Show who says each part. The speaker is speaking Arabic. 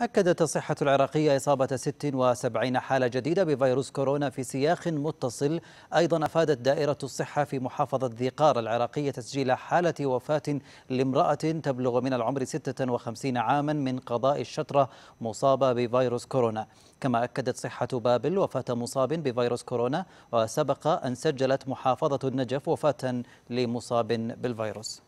Speaker 1: أكدت الصحة العراقية إصابة 76 حالة جديدة بفيروس كورونا في سياق متصل أيضا أفادت دائرة الصحة في محافظة ذيقار العراقية تسجيل حالة وفاة لامرأة تبلغ من العمر 56 عاما من قضاء الشطرة مصابة بفيروس كورونا كما أكدت صحة بابل وفاة مصاب بفيروس كورونا وسبق أن سجلت محافظة النجف وفاة لمصاب بالفيروس